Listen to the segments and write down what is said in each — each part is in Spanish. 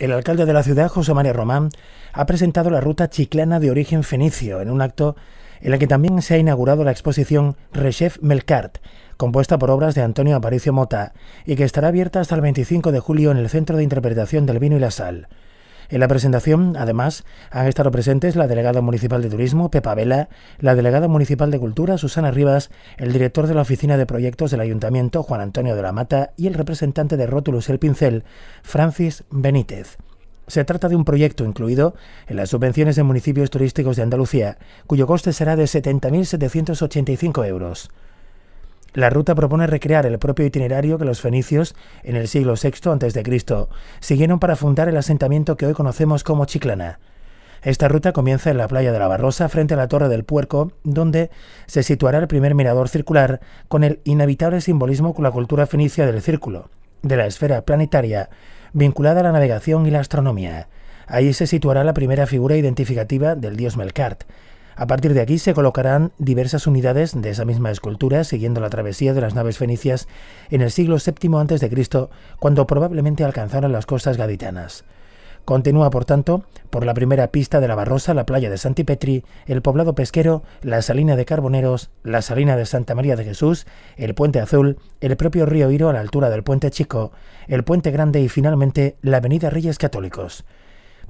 El alcalde de la ciudad, José María Román, ha presentado la ruta chiclana de origen fenicio en un acto en la que también se ha inaugurado la exposición Rechef Melkart, compuesta por obras de Antonio Aparicio Mota, y que estará abierta hasta el 25 de julio en el Centro de Interpretación del Vino y la Sal. En la presentación, además, han estado presentes la delegada municipal de Turismo, Pepa Vela, la delegada municipal de Cultura, Susana Rivas, el director de la Oficina de Proyectos del Ayuntamiento, Juan Antonio de la Mata, y el representante de Rótulos El Pincel, Francis Benítez. Se trata de un proyecto incluido en las subvenciones de municipios turísticos de Andalucía, cuyo coste será de 70.785 euros. La ruta propone recrear el propio itinerario que los fenicios, en el siglo VI a.C., siguieron para fundar el asentamiento que hoy conocemos como Chiclana. Esta ruta comienza en la playa de la Barrosa frente a la Torre del Puerco, donde se situará el primer mirador circular con el inevitable simbolismo con la cultura fenicia del círculo, de la esfera planetaria, vinculada a la navegación y la astronomía. Allí se situará la primera figura identificativa del dios Melkart, a partir de aquí se colocarán diversas unidades de esa misma escultura siguiendo la travesía de las naves fenicias en el siglo VII a.C., cuando probablemente alcanzaron las costas gaditanas. Continúa, por tanto, por la primera pista de la Barrosa, la playa de Santipetri, el poblado pesquero, la salina de Carboneros, la salina de Santa María de Jesús, el puente azul, el propio río Iro a la altura del puente chico, el puente grande y finalmente la avenida Reyes Católicos.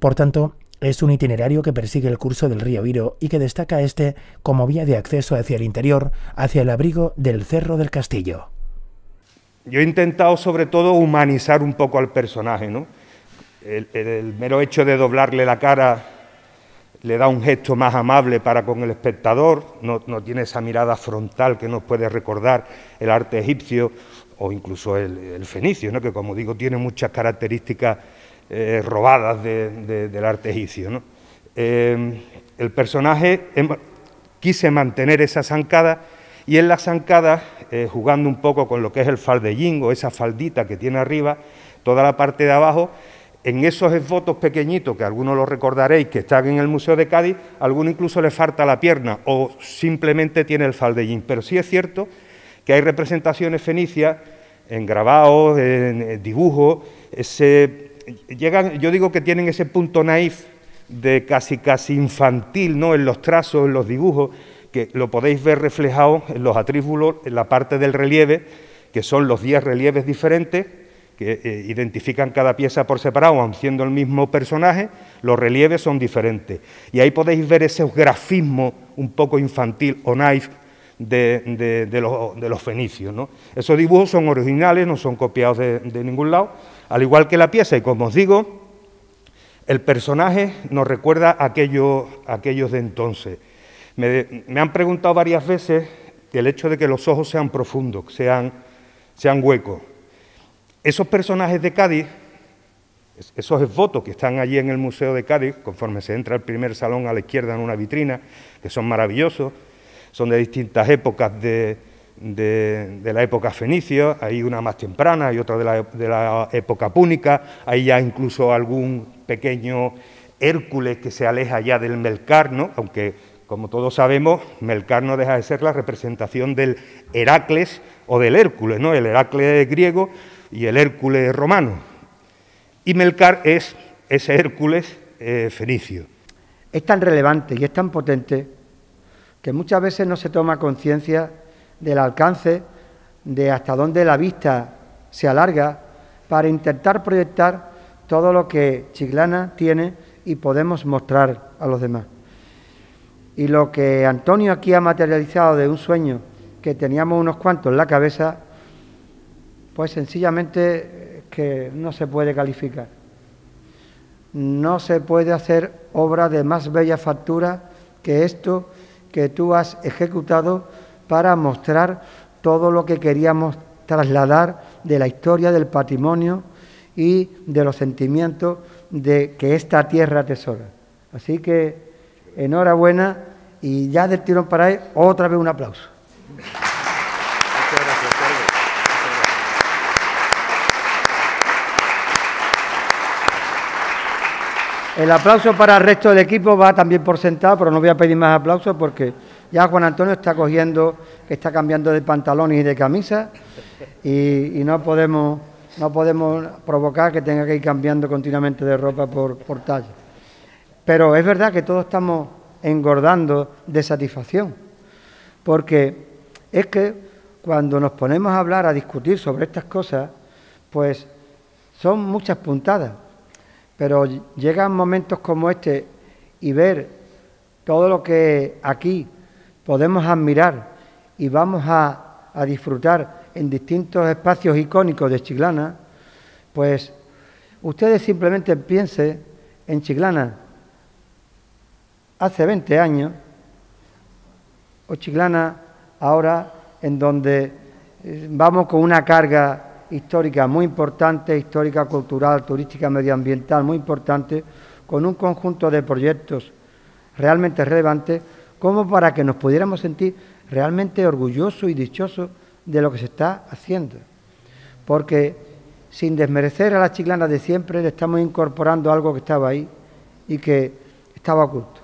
Por tanto, es un itinerario que persigue el curso del río Iro y que destaca este como vía de acceso hacia el interior, hacia el abrigo del Cerro del Castillo. Yo he intentado sobre todo humanizar un poco al personaje, ¿no? El, mero hecho de doblarle la cara le da un gesto más amable para con el espectador, no, tiene esa mirada frontal que nos puede recordar el arte egipcio o incluso el, el fenicio, ¿no? que como digo tiene muchas características eh, robadas del arte egipcio. Eh, el personaje em, quise mantener esa zancada y en la zancada, eh, jugando un poco con lo que es el faldellín o esa faldita que tiene arriba, toda la parte de abajo, en esos esbotos pequeñitos, que algunos lo recordaréis, que están en el Museo de Cádiz, a alguno incluso le falta la pierna o simplemente tiene el faldellín. Pero sí es cierto que hay representaciones fenicias en grabados, en dibujos, ese llegan, yo digo que tienen ese punto naif de casi casi infantil, ¿no? En los trazos, en los dibujos, que lo podéis ver reflejado en los atríbulos, en la parte del relieve, que son los 10 relieves diferentes que eh, identifican cada pieza por separado, aun siendo el mismo personaje, los relieves son diferentes. Y ahí podéis ver ese grafismo un poco infantil o naif de, los, fenicios. Esos dibujos son originales, no son copiados de, ningún lado, al igual que la pieza. Y como os digo, el personaje nos recuerda a aquellos, de entonces. Me, han preguntado varias veces el hecho de que los ojos sean profundos, sean, sean huecos. Esos personajes de Cádiz, esos esvotos que están allí en el Museo de Cádiz, conforme se entra al primer salón a la izquierda en una vitrina, que son maravillosos, son de distintas épocas de, la época fenicia... hay una más temprana, y otra de la, época púnica, hay ya incluso algún pequeño Hércules que se aleja ya del Melcarno, aunque como todos sabemos, Melcarno deja de ser la representación del Heracles o del Hércules, ¿no? El Heracles griego y el Hércules romano. Y Melcar es ese Hércules eh, fenicio. Es tan relevante y es tan potente que muchas veces no se toma conciencia del alcance, de hasta dónde la vista se alarga, para intentar proyectar todo lo que Chiclana tiene y podemos mostrar a los demás. Y lo que Antonio aquí ha materializado de un sueño que teníamos unos cuantos en la cabeza, pues sencillamente que no se puede calificar. No se puede hacer obra de más bella factura que esto que tú has ejecutado para mostrar todo lo que queríamos trasladar de la historia del patrimonio y de los sentimientos de que esta tierra tesora. Así que enhorabuena y ya del tirón para él otra vez un aplauso. El aplauso para el resto del equipo va también por sentado, pero no voy a pedir más aplausos porque ya Juan Antonio está cogiendo, está cambiando de pantalones y de camisa y, no podemos no podemos provocar que tenga que ir cambiando continuamente de ropa por, por talla. Pero es verdad que todos estamos engordando de satisfacción, porque es que cuando nos ponemos a hablar, a discutir sobre estas cosas, pues son muchas puntadas pero llegan momentos como este y ver todo lo que aquí podemos admirar y vamos a, disfrutar en distintos espacios icónicos de Chiclana, pues ustedes simplemente piensen en Chiclana hace 20 años o Chiclana ahora en donde eh, vamos con una carga histórica muy importante, histórica, cultural, turística, medioambiental muy importante, con un conjunto de proyectos realmente relevantes, como para que nos pudiéramos sentir realmente orgullosos y dichosos de lo que se está haciendo. Porque sin desmerecer a las chiclanas de siempre, le estamos incorporando algo que estaba ahí y que estaba oculto.